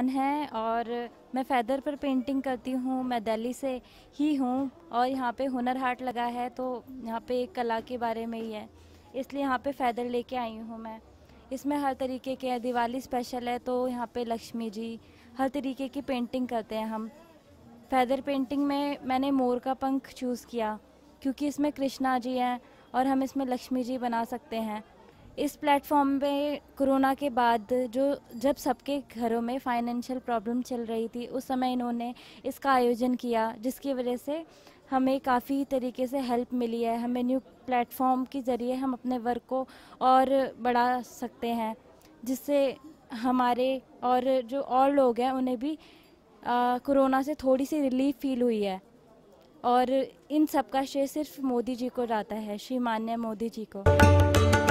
ज़बान है और मैं फ़ैदर पर पेंटिंग करती हूँ मैं दिल्ली से ही हूँ और यहाँ पे हुनर हाट लगा है तो यहाँ पे कला के बारे में ही है इसलिए यहाँ पे फ़ैदर लेके आई हूँ मैं इसमें हर तरीके के दिवाली स्पेशल है तो यहाँ पे लक्ष्मी जी हर तरीके की पेंटिंग करते हैं हम फैदर पेंटिंग में मैंने मोर का पंख चूज़ किया क्योंकि इसमें कृष्णा जी हैं और हम इसमें लक्ष्मी जी बना सकते हैं इस प्लेटफॉर्म पे कोरोना के बाद जो जब सबके घरों में फाइनेंशियल प्रॉब्लम चल रही थी उस समय इन्होंने इसका आयोजन किया जिसकी वजह से हमें काफ़ी तरीके से हेल्प मिली है हमें न्यू प्लेटफॉर्म के ज़रिए हम अपने वर्क को और बढ़ा सकते हैं जिससे हमारे और जो और लोग हैं उन्हें भी कोरोना से थोड़ी सी रिलीफ फील हुई है और इन सब का श्रेय सिर्फ मोदी जी को जाता है श्री मान्य मोदी जी को